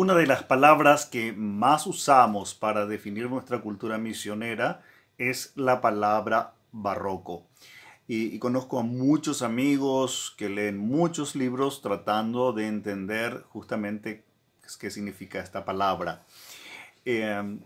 Una de las palabras que más usamos para definir nuestra cultura misionera es la palabra barroco. Y, conozco a muchos amigos que leen muchos libros tratando de entender justamente qué significa esta palabra. Em,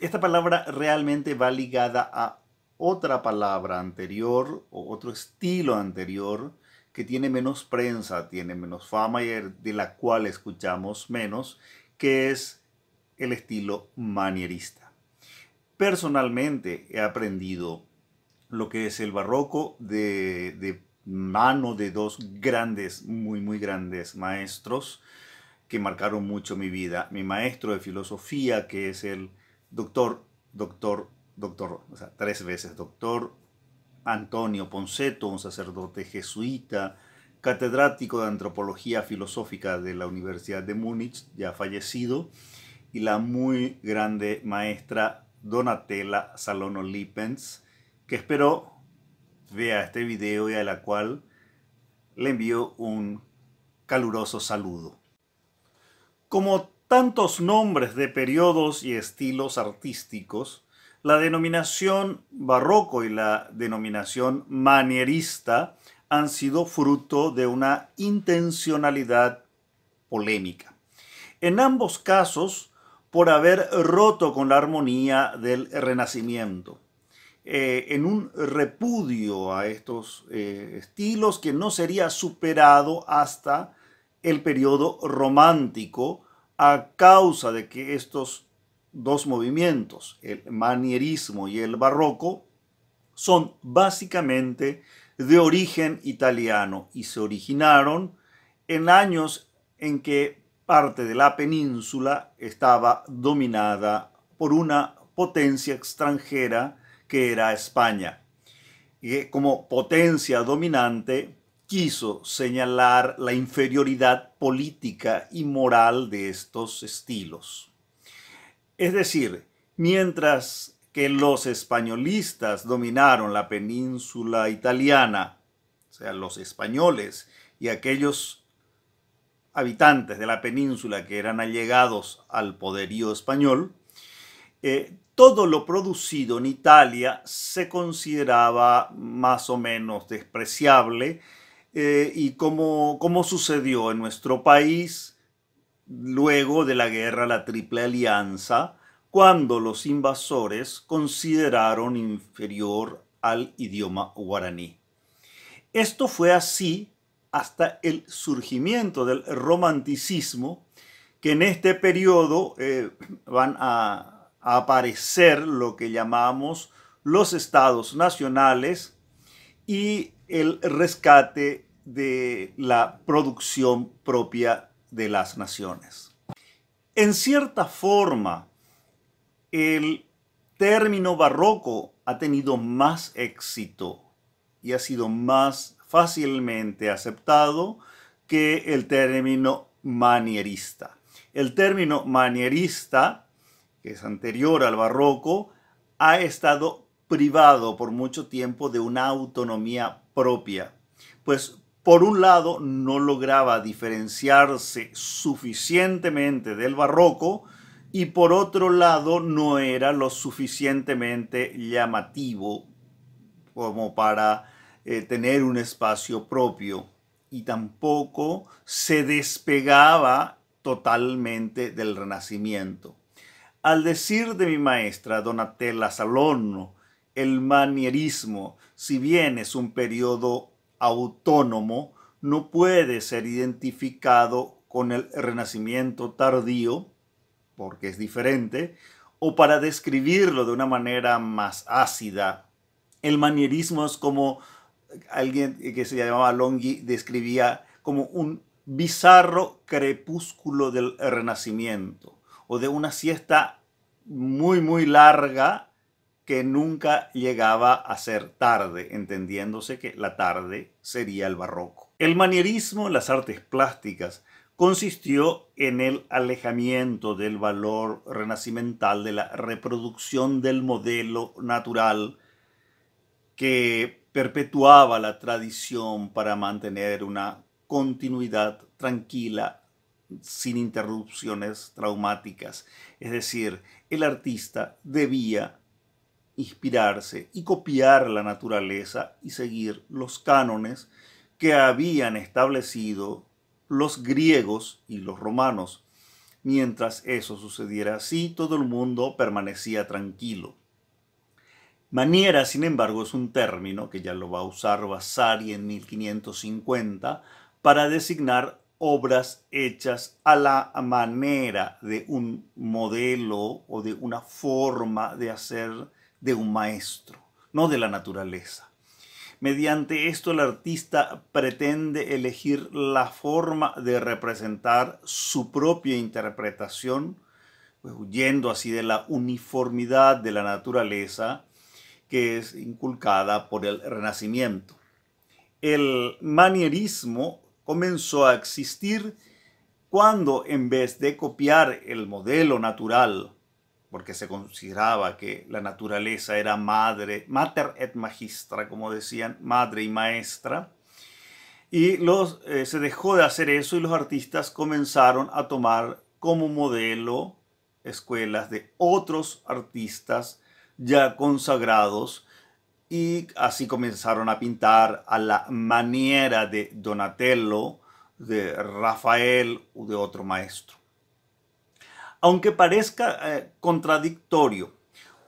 esta palabra realmente va ligada a otra palabra anterior o otro estilo anterior que tiene menos prensa, tiene menos fama y de la cual escuchamos menos, que es el estilo manierista. Personalmente he aprendido lo que es el barroco de, de mano de dos grandes, muy, muy grandes maestros que marcaron mucho mi vida. Mi maestro de filosofía, que es el doctor, doctor, doctor, o sea, tres veces doctor Antonio Ponceto, un sacerdote jesuita, catedrático de Antropología Filosófica de la Universidad de Múnich, ya fallecido, y la muy grande maestra Donatella Salono Lippens, que espero vea este video y a la cual le envío un caluroso saludo. Como tantos nombres de periodos y estilos artísticos, la denominación barroco y la denominación manierista han sido fruto de una intencionalidad polémica. En ambos casos, por haber roto con la armonía del Renacimiento, eh, en un repudio a estos eh, estilos que no sería superado hasta el periodo romántico a causa de que estos dos movimientos, el manierismo y el barroco, son básicamente de origen italiano y se originaron en años en que parte de la península estaba dominada por una potencia extranjera que era España. Y eh, como potencia dominante quiso señalar la inferioridad política y moral de estos estilos. Es decir, mientras que los españolistas dominaron la península italiana, o sea, los españoles y aquellos habitantes de la península que eran allegados al poderío español, eh, todo lo producido en Italia se consideraba más o menos despreciable eh, y como, como sucedió en nuestro país, luego de la guerra la Triple Alianza, cuando los invasores consideraron inferior al idioma guaraní. Esto fue así hasta el surgimiento del romanticismo, que en este periodo eh, van a, a aparecer lo que llamamos los estados nacionales y el rescate de la producción propia de las naciones. En cierta forma, el término barroco ha tenido más éxito y ha sido más fácilmente aceptado que el término manierista. El término manierista, que es anterior al barroco, ha estado privado por mucho tiempo de una autonomía propia, pues por un lado no lograba diferenciarse suficientemente del barroco y por otro lado no era lo suficientemente llamativo como para eh, tener un espacio propio y tampoco se despegaba totalmente del Renacimiento. Al decir de mi maestra Donatella Salorno, el manierismo, si bien es un periodo autónomo no puede ser identificado con el renacimiento tardío, porque es diferente, o para describirlo de una manera más ácida. El manierismo es como alguien que se llamaba Longhi describía como un bizarro crepúsculo del renacimiento o de una siesta muy muy larga que nunca llegaba a ser tarde, entendiéndose que la tarde sería el barroco. El manierismo en las artes plásticas consistió en el alejamiento del valor renacimental de la reproducción del modelo natural que perpetuaba la tradición para mantener una continuidad tranquila sin interrupciones traumáticas. Es decir, el artista debía inspirarse y copiar la naturaleza y seguir los cánones que habían establecido los griegos y los romanos. Mientras eso sucediera así, todo el mundo permanecía tranquilo. Maniera, sin embargo, es un término que ya lo va a usar Vasari en 1550 para designar obras hechas a la manera de un modelo o de una forma de hacer de un maestro, no de la naturaleza. Mediante esto el artista pretende elegir la forma de representar su propia interpretación, pues, huyendo así de la uniformidad de la naturaleza que es inculcada por el Renacimiento. El manierismo comenzó a existir cuando en vez de copiar el modelo natural porque se consideraba que la naturaleza era madre, mater et magistra, como decían, madre y maestra. Y los, eh, se dejó de hacer eso y los artistas comenzaron a tomar como modelo escuelas de otros artistas ya consagrados y así comenzaron a pintar a la manera de Donatello, de Rafael o de otro maestro. Aunque parezca eh, contradictorio,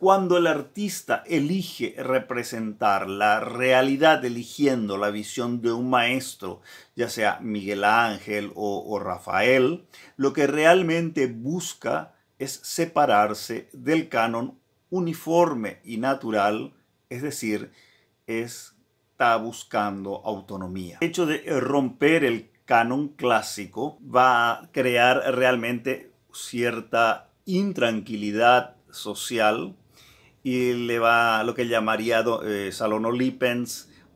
cuando el artista elige representar la realidad eligiendo la visión de un maestro, ya sea Miguel Ángel o, o, Rafael, lo que realmente busca es separarse del canon uniforme y natural, es decir, está buscando autonomía. El hecho de romper el canon clásico va a crear realmente cierta intranquilidad social y le va lo que llamaría eh, salón Salono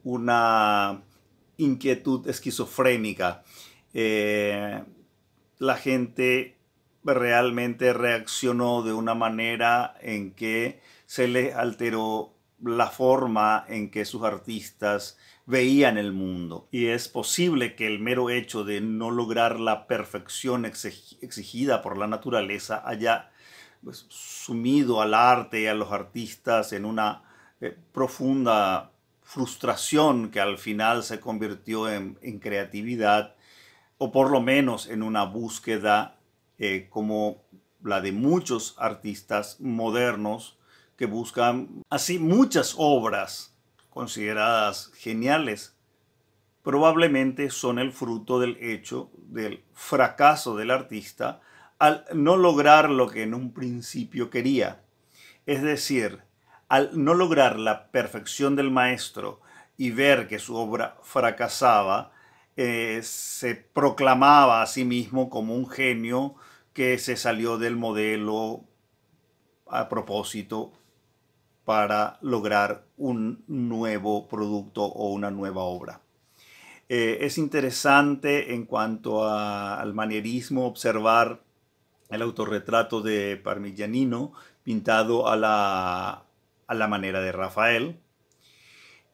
una inquietud esquizofrénica. Eh, la gente realmente reaccionó de una manera en que se le alteró la forma en que sus artistas veían el mundo. Y es posible que el mero hecho de no lograr la perfección exigida por la naturaleza haya pues, sumido al arte y a los artistas en una eh, profunda frustración que al final se convirtió en, creatividad o por lo menos en una búsqueda eh, como la de muchos artistas modernos buscan así muchas obras consideradas geniales, probablemente son el fruto del hecho del fracaso del artista al no lograr lo que en un principio quería. Es decir, al no lograr la perfección del maestro y ver que su obra fracasaba, eh, se proclamaba a sí mismo como un genio que se salió del modelo a propósito para lograr un nuevo producto o una nueva obra. Eh, es interesante en cuanto al manierismo observar el autorretrato de Parmigianino pintado a la, a la manera de Rafael.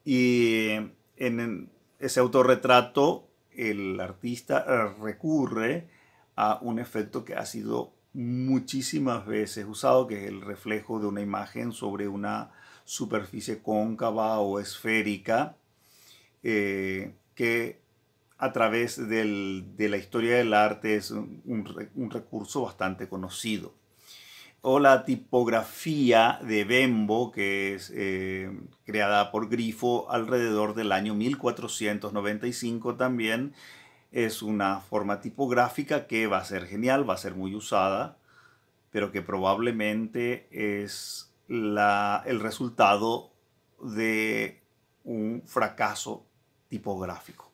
Y en ese autorretrato el artista recurre a un efecto que ha sido muchísimas veces usado, que es el reflejo de una imagen sobre una superficie cóncava o esférica, eh, que a través de la historia del arte es un, recurso bastante conocido. O la tipografía de Bembo, que es eh, creada por Grifo alrededor del año 1495 también, es una forma tipográfica que va a ser genial, va a ser muy usada, pero que probablemente es la, el resultado de un fracaso tipográfico.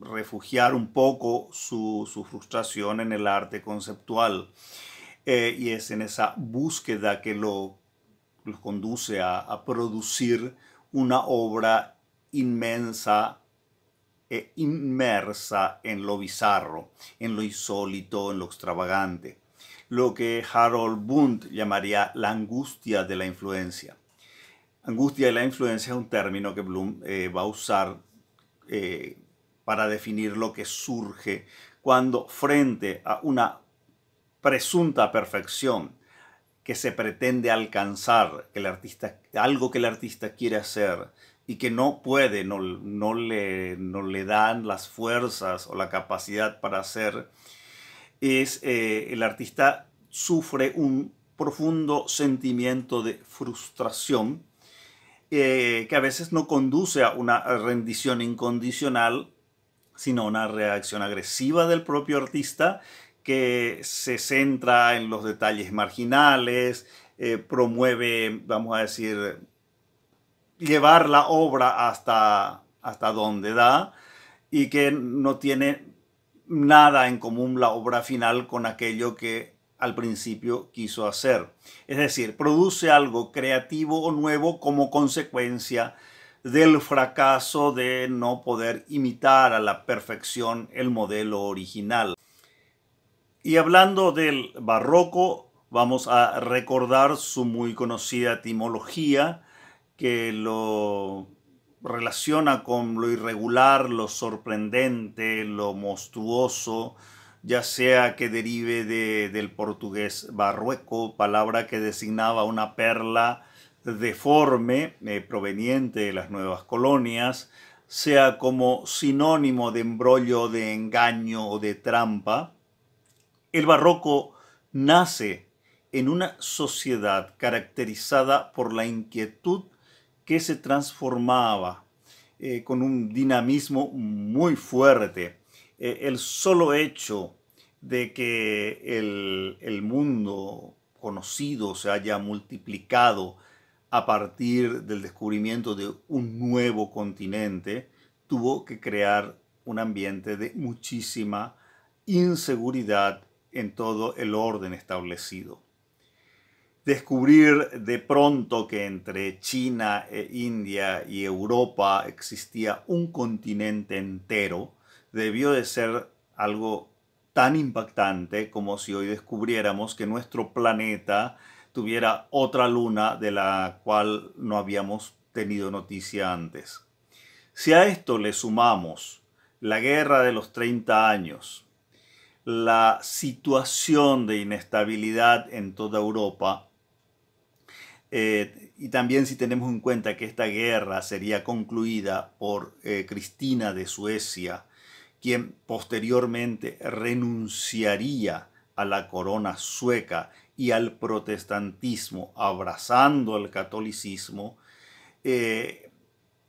Refugiar un poco su, frustración en el arte conceptual. Eh, y es en esa búsqueda que lo, conduce a, a producir una obra inmensa e inmersa en lo bizarro, en lo insólito, en lo extravagante, lo que Harold Bund llamaría la angustia de la influencia. Angustia de la influencia es un término que Bloom eh, va a usar eh, para definir lo que surge cuando frente a una presunta perfección que se pretende alcanzar, el artista, algo que el artista quiere hacer, y que no puede, no, no, le, le dan las fuerzas o la capacidad para hacer, es eh, el artista sufre un profundo sentimiento de frustración eh, que a veces no conduce a una rendición incondicional, sino a una reacción agresiva del propio artista que se centra en los detalles marginales, eh, promueve, vamos a decir, llevar la obra hasta, hasta donde da y que no tiene nada en común la obra final con aquello que al principio quiso hacer. Es decir, produce algo creativo o nuevo como consecuencia del fracaso de no poder imitar a la perfección el modelo original. Y hablando del barroco, vamos a recordar su muy conocida etimología, que lo relaciona con lo irregular, lo sorprendente, lo monstruoso, ya sea que derive del portugués barrueco, palabra que designaba una perla deforme eh, proveniente de las nuevas colonias, sea como sinónimo de embrollo, de engaño o de trampa. El barroco nace en una sociedad caracterizada por la inquietud que se transformaba eh, con un dinamismo muy fuerte. Eh, el solo hecho de que el, mundo conocido se haya multiplicado a partir del descubrimiento de un nuevo continente, tuvo que crear un ambiente de muchísima inseguridad en todo el orden establecido descubrir de pronto que entre China, e India y Europa existía un continente entero debió de ser algo tan impactante como si hoy descubriéramos que nuestro planeta tuviera otra luna de la cual no habíamos tenido noticia antes. Si a esto le sumamos la guerra de los 30 años, la situación de inestabilidad en toda Europa, eh, y también si tenemos en cuenta que esta guerra sería concluida por eh, Cristina de Suecia, quien posteriormente renunciaría a la corona sueca y al protestantismo, abrazando al catolicismo, eh,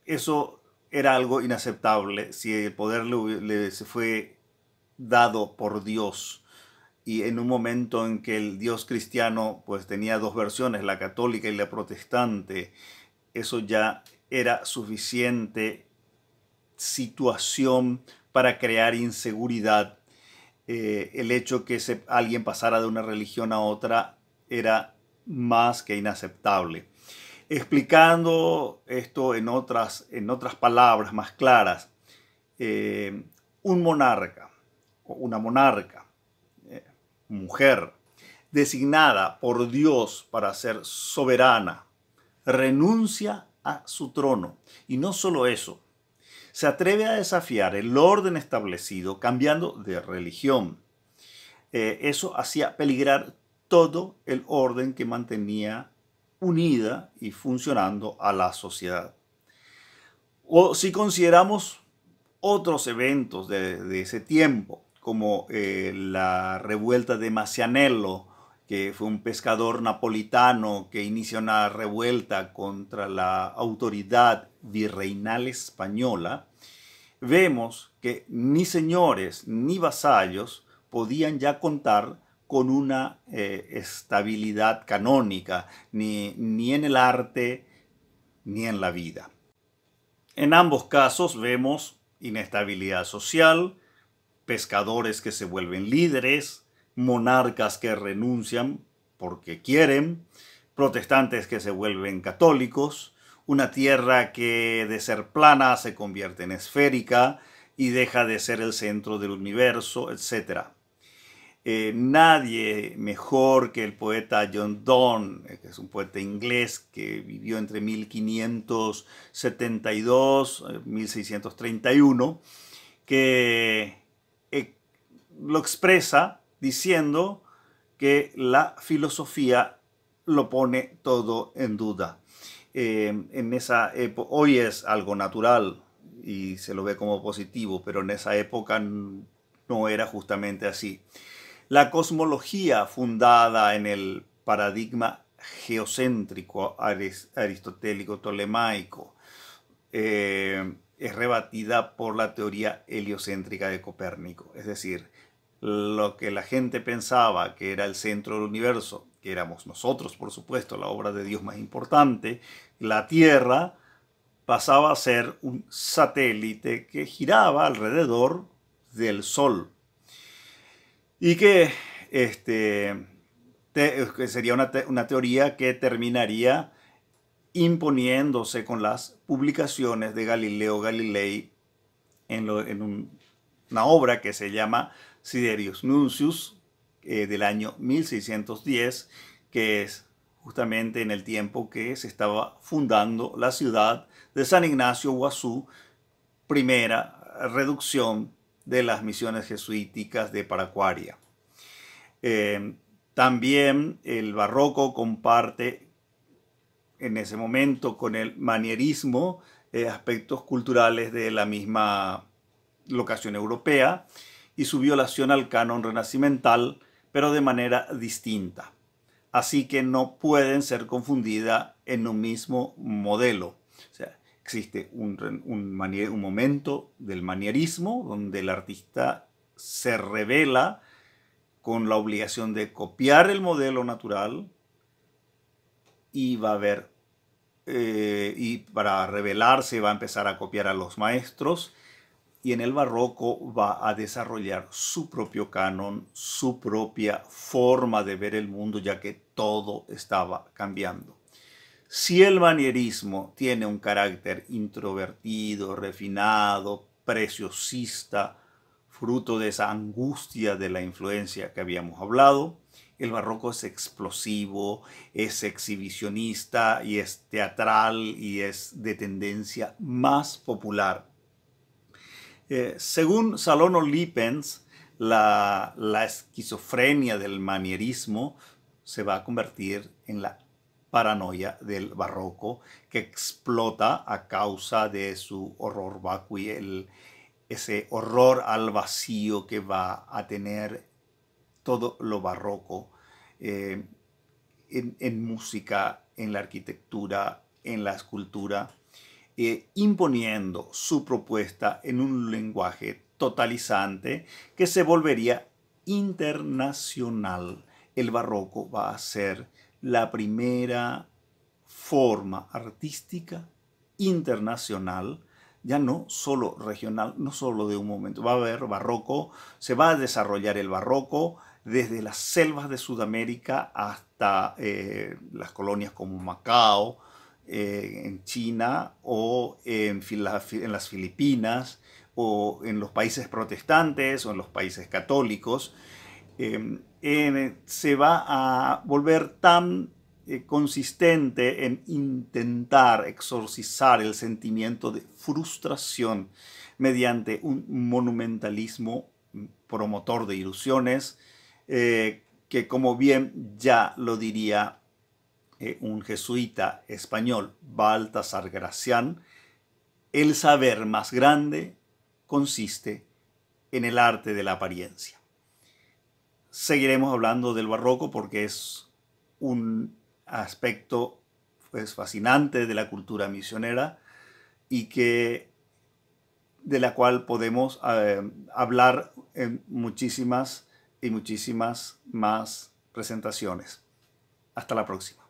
eso era algo inaceptable si el poder le, se fue dado por Dios y en un momento en que el Dios cristiano pues tenía dos versiones, la católica y la protestante, eso ya era suficiente situación para crear inseguridad. Eh, el hecho que alguien pasara de una religión a otra era más que inaceptable. Explicando esto en otras, en otras palabras más claras, eh, un monarca o una monarca mujer, designada por Dios para ser soberana, renuncia a su trono. Y no solo eso, se atreve a desafiar el orden establecido cambiando de religión. Eh, eso hacía peligrar todo el orden que mantenía unida y funcionando a la sociedad. O si consideramos otros eventos de ese tiempo, como eh, la revuelta de Macianello, que fue un pescador napolitano que inició una revuelta contra la autoridad virreinal española, vemos que ni señores ni vasallos podían ya contar con una eh, estabilidad canónica, ni en el arte ni en la vida. En ambos casos vemos inestabilidad social, pescadores que se vuelven líderes, monarcas que renuncian porque quieren, protestantes que se vuelven católicos, una tierra que de ser plana se convierte en esférica y deja de ser el centro del universo, etc. Eh, nadie mejor que el poeta John Donne, que es un poeta inglés que vivió entre 1572 y 1631, eh, que lo expresa diciendo que la filosofía lo pone todo en duda. Eh, en esa hoy es algo natural y se lo ve como positivo, pero en esa época no era justamente así. La cosmología fundada en el paradigma geocéntrico aristotélico tolemaico eh, es rebatida por la teoría heliocéntrica de Copérnico, es decir, lo que la gente pensaba que era el centro del universo, que éramos nosotros, por supuesto, la obra de Dios más importante, la Tierra pasaba a ser un satélite que giraba alrededor del Sol y que este, sería una, teoría que terminaría imponiéndose con las publicaciones de Galileo Galilei en, una obra que se llama Siderius Nuncius eh, del año 1610, que es justamente en el tiempo que se estaba fundando la ciudad de San Ignacio Guazú, primera reducción de las misiones jesuíticas de Paracuaria. Eh, también el barroco comparte en ese momento con el manierismo eh, aspectos culturales de la misma locación europea y su violación al canon renacimental, pero de manera distinta. Así que no pueden ser confundidas en un mismo modelo. sea, existe un, momento del manierismo donde el artista se revela con la obligación de copiar el modelo natural y va a eh, y para revelarse va a empezar a copiar a los maestros y en el barroco va a desarrollar su propio canon, su propia forma de ver el mundo, ya que todo estaba cambiando. Si el manierismo tiene un carácter introvertido, refinado, preciosista, fruto de esa angustia de la influencia que habíamos hablado, el barroco es explosivo, es exhibicionista y es teatral y es de tendencia más popular eh, según Salono Lippens, la, esquizofrenia del manierismo se va a convertir en la paranoia del barroco que explota a causa de su horror vacui, y ese horror al vacío que va a tener todo lo barroco eh, en música, en la arquitectura, en la escultura eh, imponiendo su propuesta en un lenguaje totalizante que se volvería internacional. El barroco va a ser la primera forma artística internacional, ya no solo regional, no solo de un momento. Va a haber barroco, se va a desarrollar el barroco desde las selvas de Sudamérica hasta eh, las colonias como Macao, eh, en China o en, las Filipinas o en los países protestantes o en los países católicos, em, eh, se va a volver tan eh, consistente en intentar exorcizar el sentimiento de frustración mediante un monumentalismo mm, promotor de ilusiones, que como bien ya lo diría eh, un jesuita español, Baltasar Gracián, el saber más grande consiste en el arte de la apariencia. Seguiremos hablando del barroco porque es un aspecto pues, fascinante de la cultura misionera y que de la cual podemos eh, hablar en muchísimas y muchísimas más presentaciones. Hasta la próxima.